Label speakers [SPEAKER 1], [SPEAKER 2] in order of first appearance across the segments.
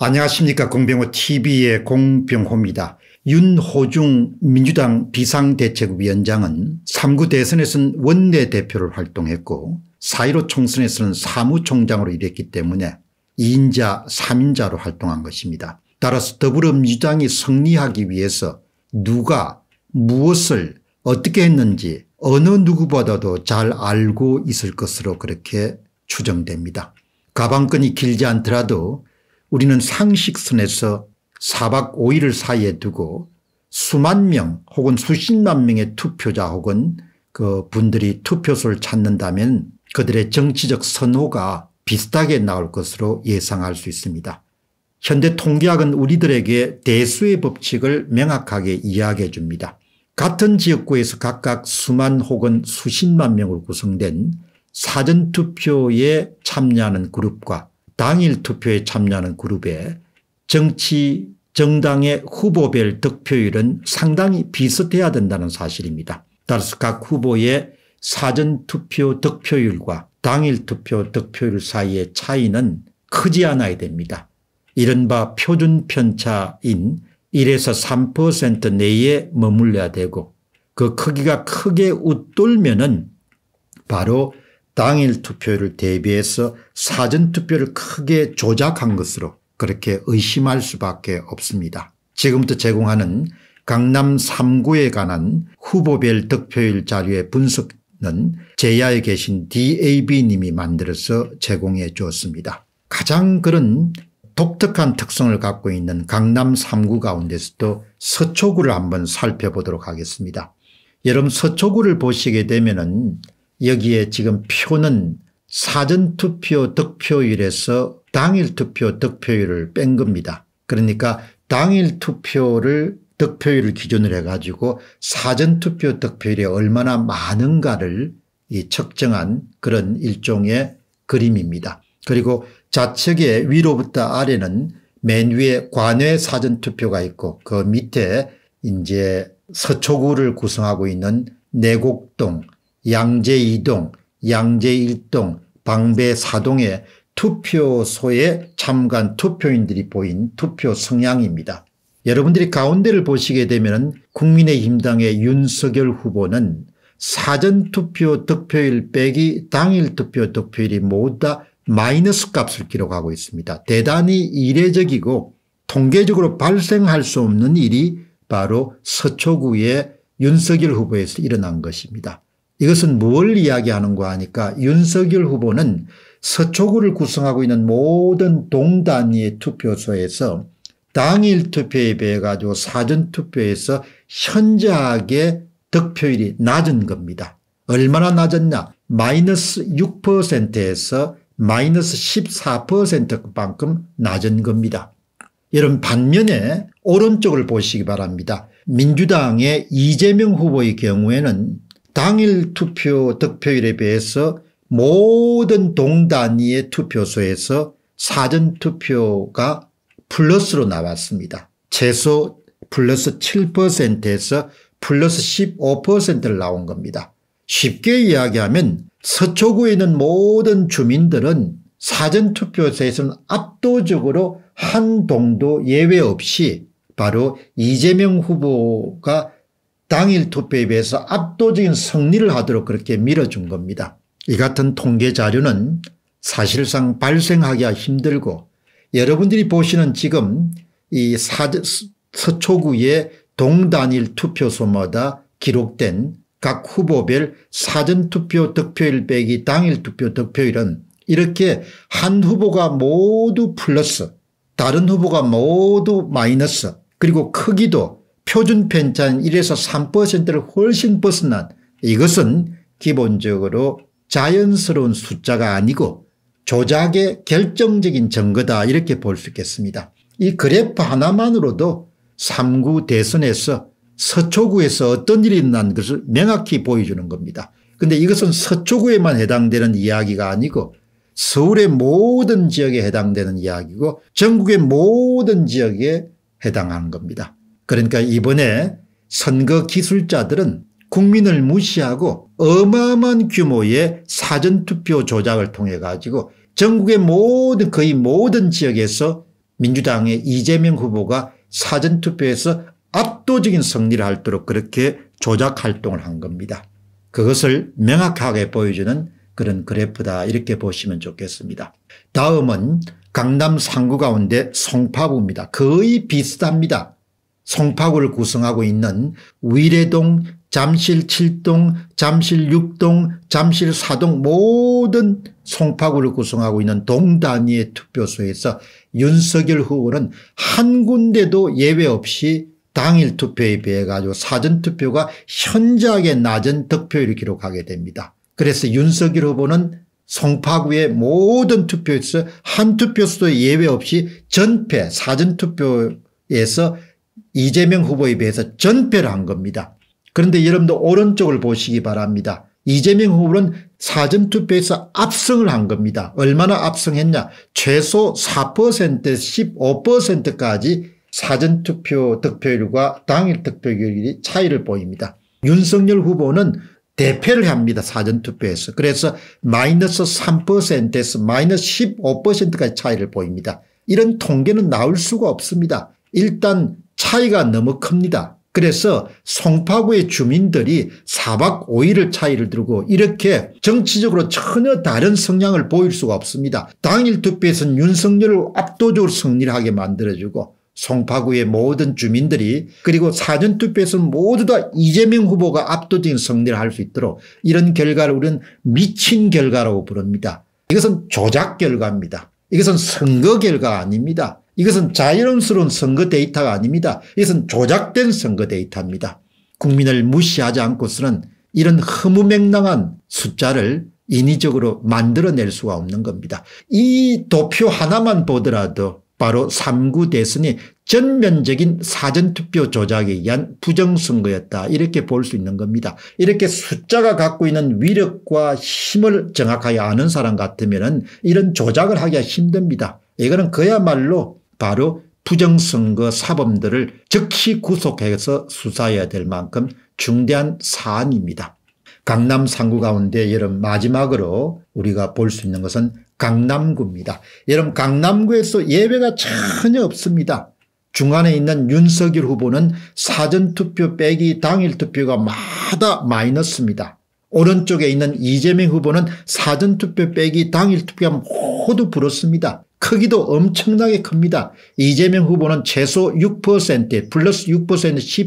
[SPEAKER 1] 안녕하십니까 공병호 tv의 공병호입니다. 윤호중 민주당 비상대책위원장은 3구 대선에서는 원내대표를 활동했고 4.15 총선에서는 사무총장으로 일했기 때문에 2인자 3인자로 활동한 것입니다. 따라서 더불어민주당이 승리하기 위해서 누가 무엇을 어떻게 했는지 어느 누구보다도 잘 알고 있을 것으로 그렇게 추정됩니다. 가방끈이 길지 않더라도 우리는 상식선에서 4박 5일을 사이에 두고 수만 명 혹은 수십만 명의 투표자 혹은 그 분들이 투표소를 찾는다면 그들의 정치적 선호가 비슷하게 나올 것으로 예상할 수 있습니다. 현대 통계학은 우리들에게 대수의 법칙을 명확하게 이야기해 줍니다. 같은 지역구에서 각각 수만 혹은 수십만 명으로 구성된 사전투표에 참여하는 그룹과 당일 투표에 참여하는 그룹의 정치 정당의 후보별 득표율은 상당히 비슷해야 된다는 사실입니다. 따라서 각 후보의 사전투표 득표율과 당일투표 득표율 사이의 차이는 크지 않아야 됩니다. 이른바 표준편차인 1에서 3% 내에 머물러야 되고 그 크기가 크게 웃돌면 은 바로 당일 투표를 대비해서 사전투표를 크게 조작한 것으로 그렇게 의심할 수밖에 없습니다. 지금부터 제공하는 강남 3구에 관한 후보별 득표율 자료의 분석은 제야에 계신 DAB님이 만들어서 제공해 주었습니다. 가장 그런 독특한 특성을 갖고 있는 강남 3구 가운데서도 서초구를 한번 살펴보도록 하겠습니다. 여러분 서초구를 보시게 되면 은 여기에 지금 표는 사전투표 득표율에서 당일 투표 득표율을 뺀 겁니다. 그러니까 당일 투표를 득표율을 기준으로 해가지고 사전투표 득표율이 얼마나 많은가를 이 측정한 그런 일종의 그림입니다. 그리고 좌측의 위로부터 아래는 맨 위에 관외 사전투표가 있고 그 밑에 이제 서초구를 구성하고 있는 내곡동 양재이동, 양재일동, 방배사동의 투표소에 참관 투표인들이 보인 투표 성향입니다. 여러분들이 가운데를 보시게 되면 국민의힘당의 윤석열 후보는 사전투표 득표일 빼기 당일 투표 득표일이 모두 다 마이너스 값을 기록하고 있습니다. 대단히 이례적이고 통계적으로 발생할 수 없는 일이 바로 서초구의 윤석열 후보에서 일어난 것입니다. 이것은 뭘 이야기하는가 하니까 윤석열 후보는 서초구를 구성하고 있는 모든 동단위의 투표소에서 당일 투표에 비해 가지고 사전투표에서 현저하게 득표율이 낮은 겁니다. 얼마나 낮았냐 마이너스 6%에서 마이너스 14%만큼 낮은 겁니다. 여러분 반면에 오른쪽을 보시기 바랍니다. 민주당의 이재명 후보의 경우에는 당일 투표 득표율에 비해서 모든 동단위의 투표소에서 사전투표가 플러스로 나왔습니다. 최소 플러스 7%에서 플러스 15%를 나온 겁니다. 쉽게 이야기하면 서초구에 있는 모든 주민들은 사전투표소에서는 압도적으로 한 동도 예외 없이 바로 이재명 후보가 당일 투표에 비해서 압도적인 승리를 하도록 그렇게 밀어준 겁니다. 이 같은 통계 자료는 사실상 발생하기가 힘들고 여러분들이 보시는 지금 이 사, 서초구의 동단일 투표소마다 기록된 각 후보별 사전투표 득표일 빼기 당일 투표 득표일은 이렇게 한 후보가 모두 플러스 다른 후보가 모두 마이너스 그리고 크기도 표준 편차인 1에서 3%를 훨씬 벗어난 이것은 기본적으로 자연스러운 숫자가 아니고 조작의 결정적인 증거다 이렇게 볼 수 있겠습니다. 이 그래프 하나만으로도 3구 대선에서 서초구에서 어떤 일이 일어 것을 명확히 보여주는 겁니다. 근데 이것은 서초구에만 해당되는 이야기가 아니고 서울의 모든 지역에 해당되는 이야기고 전국의 모든 지역에 해당하는 겁니다. 그러니까 이번에 선거 기술자들은 국민을 무시하고 어마어마한 규모의 사전투표 조작을 통해 가지고 전국의 모든 거의 모든 지역에서 민주당의 이재명 후보가 사전투표에서 압도적인 승리를 할도록 그렇게 조작 활동을 한 겁니다. 그것을 명확하게 보여주는 그런 그래프다 이렇게 보시면 좋겠습니다. 다음은 강남 3구 가운데 송파구입니다. 거의 비슷합니다. 송파구를 구성하고 있는 위례동, 잠실 7동, 잠실 6동, 잠실 4동 모든 송파구를 구성하고 있는 동단위의 투표소에서 윤석열 후보는 한 군데도 예외 없이 당일 투표에 비해 가지고 사전투표가 현저하게 낮은 득표율을 기록하게 됩니다. 그래서 윤석열 후보는 송파구의 모든 투표에서 한 투표수도 예외 없이 전패 사전투표에서 이재명 후보에 비해서 전패를 한 겁니다. 그런데 여러분도 오른쪽을 보시기 바랍니다. 이재명 후보는 사전투표에서 압승을 한 겁니다. 얼마나 압승했냐 최소 4% 15%까지 사전투표 득표율과 당일 득표율이 차이를 보입니다. 윤석열 후보는 대패를 합니다. 사전투표에서. 그래서 마이너스 3%에서 마이너스 15%까지 차이를 보입니다. 이런 통계는 나올 수가 없습니다. 일단 차이가 너무 큽니다. 그래서 송파구의 주민들이 4박 5일을 차이를 들고 이렇게 정치적으로 전혀 다른 성향을 보일 수가 없습니다. 당일 투표에서는 윤석열을 압도적으로 승리를 하게 만들어주고 송파구의 모든 주민들이 그리고 사전투표에서는 모두 다 이재명 후보가 압도적인 승리를 할 수 있도록 이런 결과를 우리는 미친 결과라고 부릅니다. 이것은 조작 결과입니다. 이것은 선거 결과 아닙니다. 이것은 자연스러운 선거 데이터가 아닙니다. 이것은 조작된 선거 데이터입니다. 국민을 무시하지 않고서는 이런 허무맹랑한 숫자를 인위적으로 만들어낼 수가 없는 겁니다. 이 도표 하나만 보더라도 바로 3구 대선이 전면적인 사전투표 조작에 의한 부정선거였다 이렇게 볼 수 있는 겁니다. 이렇게 숫자가 갖고 있는 위력과 힘을 정확하게 아는 사람 같으면 이런 조작을 하기가 힘듭니다. 이거는 그야말로 바로 부정선거 사범들을 즉시 구속해서 수사해야 될 만큼 중대한 사안입니다. 강남 3구 가운데 여름 마지막으로 우리가 볼 수 있는 것은 강남구입니다. 여러분 강남구에서 예외가 전혀 없습니다. 중간에 있는 윤석열 후보는 사전투표 빼기 당일투표가 마다 마이너스입니다. 오른쪽에 있는 이재명 후보는 사전투표 빼기 당일투표가 모두 불었습니다. 크기도 엄청나게 큽니다. 이재명 후보는 최소 6% 플러스 6%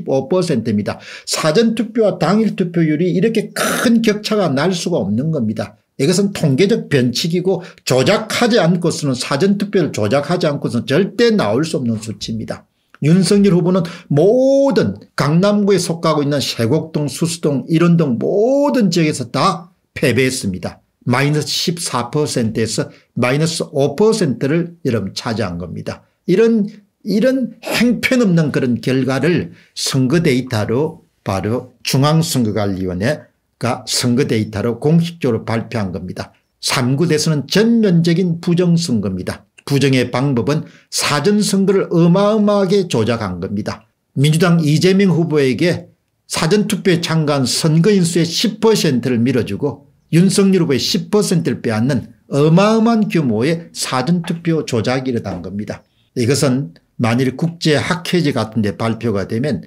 [SPEAKER 1] 15%입니다. 사전투표와 당일투표율이 이렇게 큰 격차가 날 수가 없는 겁니다. 이것은 통계적 변칙이고 조작하지 않고서는 사전투표를 조작하지 않고서는 절대 나올 수 없는 수치입니다. 윤석열 후보는 모든 강남구에 속하고 있는 세곡동 수수동 일원동 모든 지역에서 다 패배했습니다. 마이너스 14%에서 마이너스 5%를 여러분 차지한 겁니다. 이런 이런 행편없는 그런 결과를 선거 데이터로 바로 중앙선거관리위원회가 선거 데이터로 공식적으로 발표한 겁니다. 3구대선은 전면적인 부정선거입니다. 부정의 방법은 사전선거를 어마어마하게 조작한 겁니다. 민주당 이재명 후보에게 사전투표에 참가한 선거인수의 10%를 밀어주고 윤석열 후보의 10%를 빼앗는 어마어마한 규모의 사전투표 조작이 일어난 겁니다. 이것은 만일 국제학회제 같은 데 발표가 되면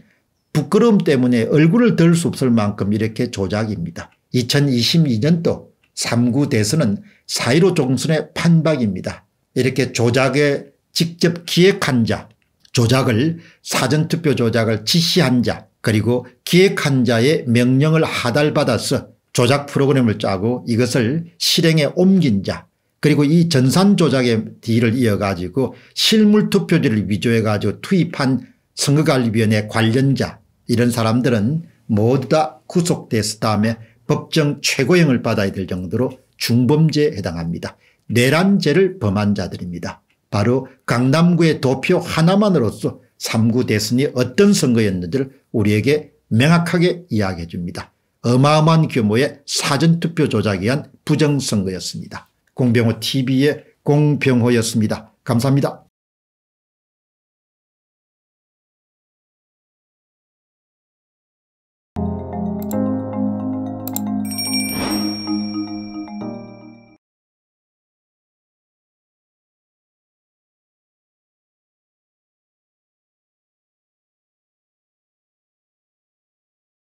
[SPEAKER 1] 부끄러움 때문에 얼굴을 들 수 없을 만큼 이렇게 조작입니다. 2022년도 3구 대선은 사1로 종선의 판박입니다. 이렇게 조작에 직접 기획한 자 조작을 사전투표 조작을 지시한 자 그리고 기획한 자의 명령을 하달받아서 조작 프로그램을 짜고 이것을 실행에 옮긴 자 그리고 이 전산 조작의 뒤를 이어가지고 실물 투표지를 위조해 가지고 투입한 선거관리위원회 관련자 이런 사람들은 모두 다 구속됐을 다음에 법정 최고형을 받아야 될 정도로 중범죄에 해당합니다. 내란죄를 범한 자들입니다. 바로 강남구의 도표 하나만으로써 3구 대선이 어떤 선거였는지를 우리에게 명확하게 이야기해 줍니다. 어마어마한 규모의 사전투표 조작에 한 부정선거였습니다. 공병호 TV의 공병호였습니다. 감사합니다.